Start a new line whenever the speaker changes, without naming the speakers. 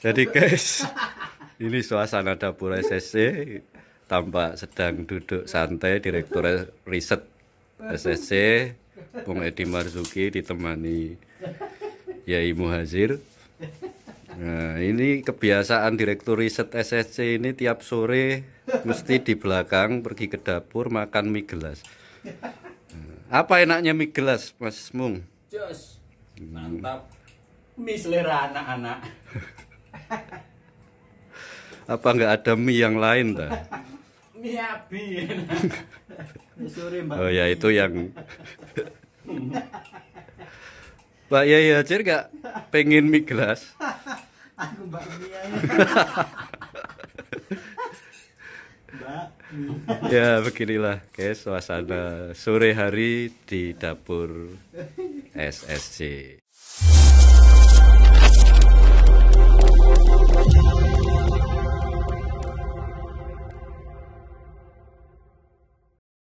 Jadi guys, ini suasana dapur SSC tampak sedang duduk santai Direktur Riset SSC Bung Edi Marzuki ditemani Yai Muhazir. Nah, ini kebiasaan Direktur Riset SSC ini tiap sore mesti di belakang pergi ke dapur makan mie gelas. Nah, apa enaknya mie gelas, Mas Mung? Hmm. Mantap mie selera anak-anak. Apa nggak ada mie yang lain dah? mie api. oh ya itu yang. Pak ya ya cer pengen mie gelas? Aku mbak mie. ya beginilah guys suasana sore hari di dapur SSC.